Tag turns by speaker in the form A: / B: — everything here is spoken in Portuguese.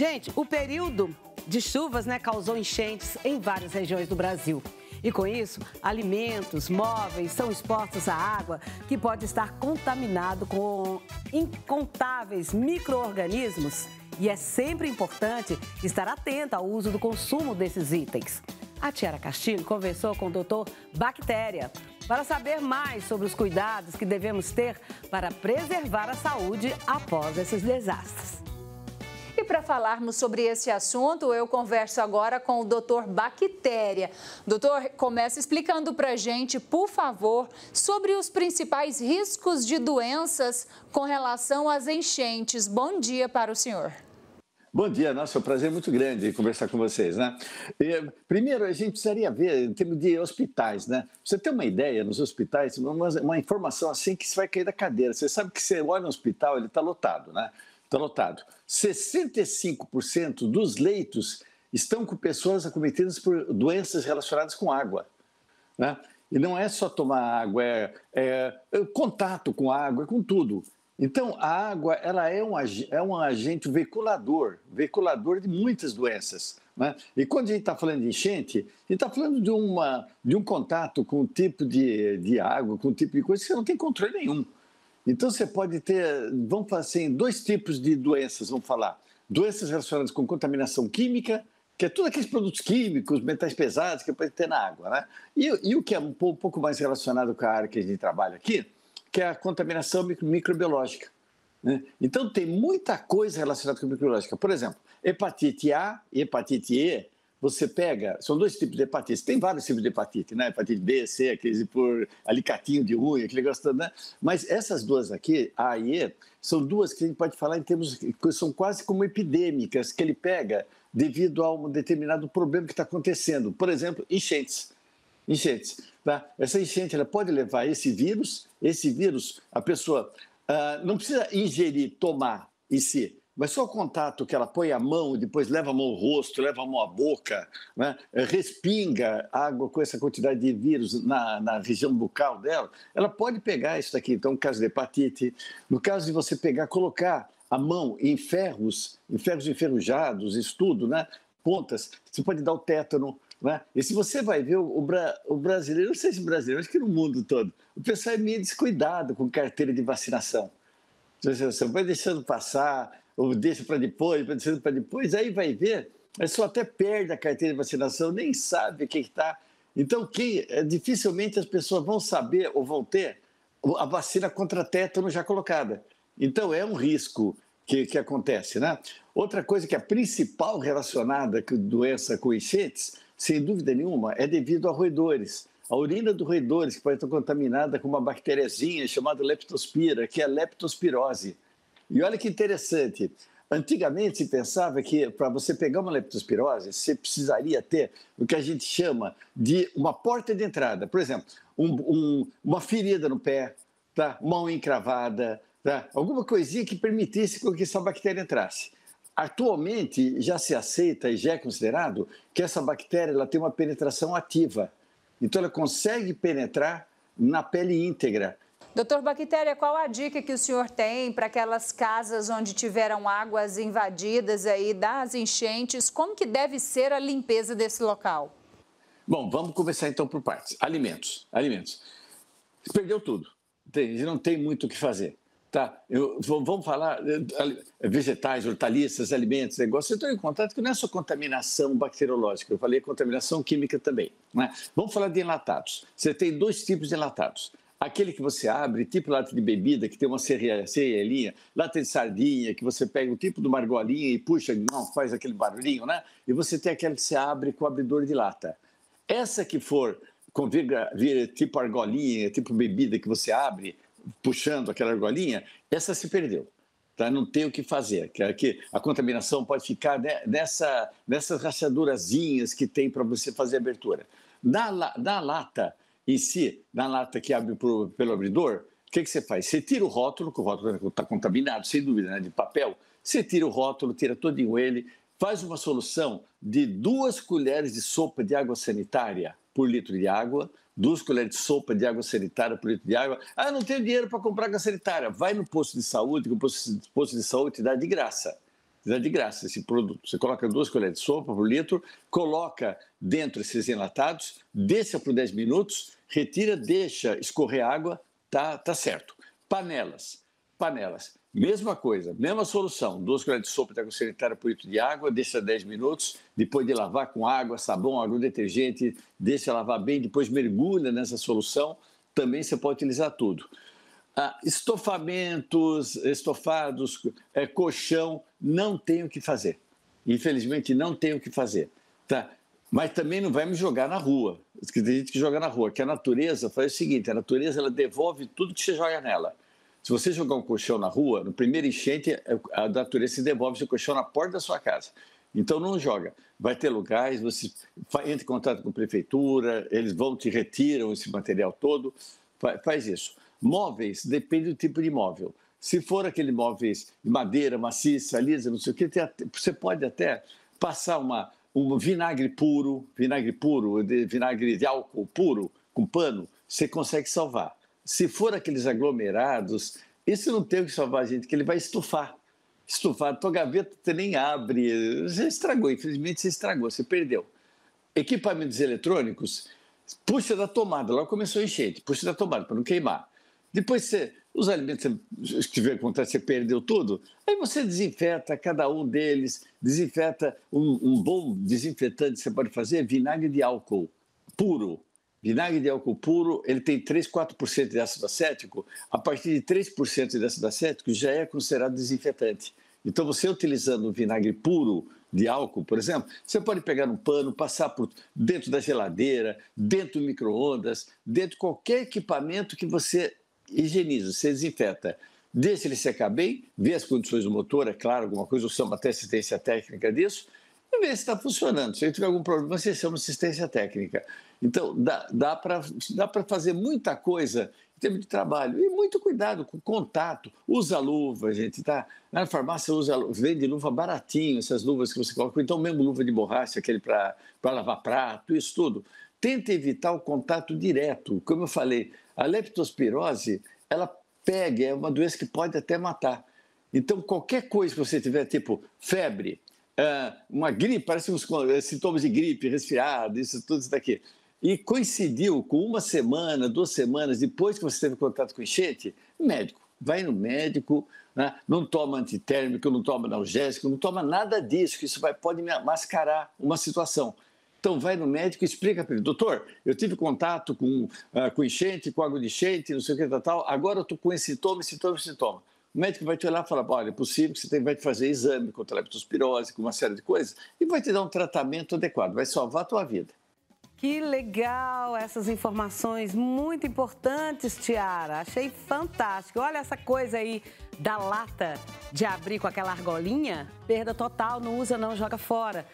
A: Gente, o período de chuvas né, causou enchentes em várias regiões do Brasil. E com isso, alimentos, móveis são expostos à água que pode estar contaminado com incontáveis micro-organismos. E é sempre importante estar atento ao uso do consumo desses itens. A Tiara Castilho conversou com o doutor Bactéria para saber mais sobre os cuidados que devemos ter para preservar a saúde após esses desastres. E para falarmos sobre esse assunto, eu converso agora com o doutor Bactéria. Doutor, começa explicando para a gente, por favor, sobre os principais riscos de doenças com relação às enchentes. Bom dia para o senhor. Bom dia, nosso é prazer é muito grande conversar com vocês, né? primeiro, a gente precisaria ver em termos de hospitais, né? Você tem uma ideia nos hospitais, uma, uma informação assim que você vai cair da cadeira. Você sabe que você olha no hospital, ele está lotado, né? Está lotado 65% dos leitos estão com pessoas acometidas por doenças relacionadas com água. Né? E não é só tomar água, é, é, é contato com água, é com tudo. Então, a água ela é, um, é um agente veiculador, veiculador de muitas doenças. Né? E quando a gente está falando de enchente, a gente está falando de, uma, de um contato com um tipo de, de água, com um tipo de coisa que você não tem controle nenhum. Então você pode ter, vamos falar assim, dois tipos de doenças, vamos falar. Doenças relacionadas com contaminação química, que é tudo aqueles produtos químicos, metais pesados que pode ter na água, né? E, e o que é um pouco mais relacionado com a área que a gente trabalha aqui, que é a contaminação microbiológica. Né? Então tem muita coisa relacionada com microbiológica. Por exemplo, hepatite A e hepatite E você pega, são dois tipos de hepatite, tem vários tipos de hepatite, né? Hepatite B, C, aquele por alicatinho de unha, aquele negócio né? Mas essas duas aqui, A e E, são duas que a gente pode falar em termos que são quase como epidêmicas que ele pega devido a um determinado problema que está acontecendo. Por exemplo, enchentes. Enchentes. Tá? Essa enchente ela pode levar esse vírus, esse vírus, a pessoa uh, não precisa ingerir, tomar em si, mas só o contato que ela põe a mão, depois leva a mão ao rosto, leva a mão à boca, né? respinga água com essa quantidade de vírus na, na região bucal dela, ela pode pegar isso daqui. Então, no caso de hepatite, no caso de você pegar, colocar a mão em ferros, em ferros enferrujados, tudo, né? pontas, você pode dar o tétano, né? E se você vai ver o, o, bra, o brasileiro, não sei se brasileiro, acho que no mundo todo, o pessoal é meio descuidado com carteira de vacinação. Você vai deixando passar, ou deixa para depois, deixa para depois, aí vai ver, a pessoa até perde a carteira de vacinação, nem sabe o que está. Então, quem, é, dificilmente as pessoas vão saber ou vão ter a vacina contra tétano já colocada. Então, é um risco que, que acontece, né? Outra coisa que é principal relacionada com doença com enchentes, sem dúvida nenhuma, é devido a roedores. A urina do roedores que pode estar contaminada com uma bactériazinha chamada leptospira, que é a leptospirose. E olha que interessante. Antigamente se pensava que para você pegar uma leptospirose, você precisaria ter o que a gente chama de uma porta de entrada. Por exemplo, um, um, uma ferida no pé, tá? mão encravada, tá? alguma coisinha que permitisse que essa bactéria entrasse. Atualmente já se aceita e já é considerado que essa bactéria ela tem uma penetração ativa. Então ela consegue penetrar na pele íntegra. Doutor Bactéria, qual a dica que o senhor tem para aquelas casas onde tiveram águas invadidas aí das enchentes? Como que deve ser a limpeza desse local? Bom, vamos começar então por partes. Alimentos, alimentos. Perdeu tudo. não tem muito o que fazer. Tá, eu, vamos falar eh, vegetais, hortaliças, alimentos, negócios. Eu estou em contato que não é só contaminação bacteriológica, eu falei contaminação química também. Né? Vamos falar de enlatados. Você tem dois tipos de enlatados. Aquele que você abre, tipo lata de bebida, que tem uma cerealinha, lata de sardinha, que você pega o tipo do margolinha e puxa, não, faz aquele barulhinho, né? E você tem aquela que você abre com o abridor de lata. Essa que for com vira, vira, tipo argolinha, tipo bebida que você abre, puxando aquela argolinha, essa se perdeu. Tá? Não tem o que fazer. Que, é que a contaminação pode ficar né, nessa, nessas rachadurazinhas que tem para você fazer a abertura. Na, na lata, em si, na lata que abre pro, pelo abridor, o que, que você faz? Você tira o rótulo, que o rótulo está contaminado, sem dúvida, né, de papel. Você tira o rótulo, tira todinho ele, faz uma solução de duas colheres de sopa de água sanitária por litro de água, duas colheres de sopa de água sanitária por litro de água. Ah, não tenho dinheiro para comprar água sanitária. Vai no posto de saúde, que o posto de saúde te dá de graça dá de graça esse produto. Você coloca duas colheres de sopa por litro, coloca dentro esses enlatados, deixa por 10 minutos, retira, deixa escorrer água, tá, tá certo. Panelas, panelas. Mesma coisa, mesma solução. Duas colheres de sopa de água sanitária por litro de água, deixa 10 minutos, depois de lavar com água, sabão, detergente deixa lavar bem, depois mergulha nessa solução. Também você pode utilizar tudo. Ah, estofamentos, estofados, é, colchão, não tenho o que fazer. Infelizmente, não tenho o que fazer. Tá? Mas também não vai me jogar na rua. Tem gente que joga na rua, que a natureza faz o seguinte: a natureza ela devolve tudo que você joga nela. Se você jogar um colchão na rua, no primeiro enchente, é a natureza se devolve seu colchão na porta da sua casa. Então não joga. Vai ter lugares, você entra em contato com a prefeitura, eles vão, te retiram esse material todo. Faz isso. Móveis, depende do tipo de imóvel. Se for aquele móveis de madeira, maciça, lisa, não sei o que, você pode até passar uma, um vinagre puro, vinagre puro, de, vinagre de álcool puro, com pano, você consegue salvar. Se for aqueles aglomerados, isso não tem o que salvar, gente, que ele vai estufar. Estufar, tua gaveta você nem abre, você estragou, infelizmente você estragou, você perdeu. Equipamentos eletrônicos, puxa da tomada, lá começou a enchente, puxa da tomada para não queimar. Depois você os alimentos que vem acontece, você perdeu tudo, aí você desinfeta cada um deles, desinfeta um, um bom desinfetante que você pode fazer vinagre de álcool puro. Vinagre de álcool puro, ele tem 3, 4% de ácido acético, a partir de 3% de ácido acético já é considerado desinfetante. Então, você utilizando vinagre puro de álcool, por exemplo, você pode pegar um pano, passar por dentro da geladeira, dentro do micro-ondas, dentro de qualquer equipamento que você higieniza, você desinfeta. Deixa ele secar bem, vê as condições do motor, é claro, alguma coisa, ou chama até assistência técnica disso, e vê se está funcionando. Se ele tiver algum problema, você chama assistência técnica. Então, dá, dá para fazer muita coisa em termos de trabalho. E muito cuidado com contato. Usa luva, gente. Tá? Na farmácia usa, vende luva baratinho, essas luvas que você coloca. Então, mesmo luva de borracha, aquele para lavar prato, isso tudo. Tenta evitar o contato direto. Como eu falei, a leptospirose, ela pega, é uma doença que pode até matar. Então, qualquer coisa que você tiver, tipo febre, é, uma gripe, parece uns eh, sintomas de gripe, resfriado, isso tudo isso daqui. E coincidiu com uma semana, duas semanas depois que você teve contato com enchente, médico. Vai no médico, né? não toma antitérmico, não toma analgésico, não toma nada disso, que isso vai, pode mascarar uma situação. Então, vai no médico e explica para ele: doutor, eu tive contato com, uh, com enchente, com água de enchente, não sei o que, tal, tal. agora eu estou com esse sintoma, esse sintoma, esse sintoma. O médico vai te olhar e falar: olha, é possível que você tem, vai te fazer exame contra a leptospirose, com uma série de coisas, e vai te dar um tratamento adequado, vai salvar a tua vida. Que legal essas informações muito importantes, Tiara. Achei fantástico. Olha essa coisa aí da lata de abrir com aquela argolinha, perda total, não usa não, joga fora.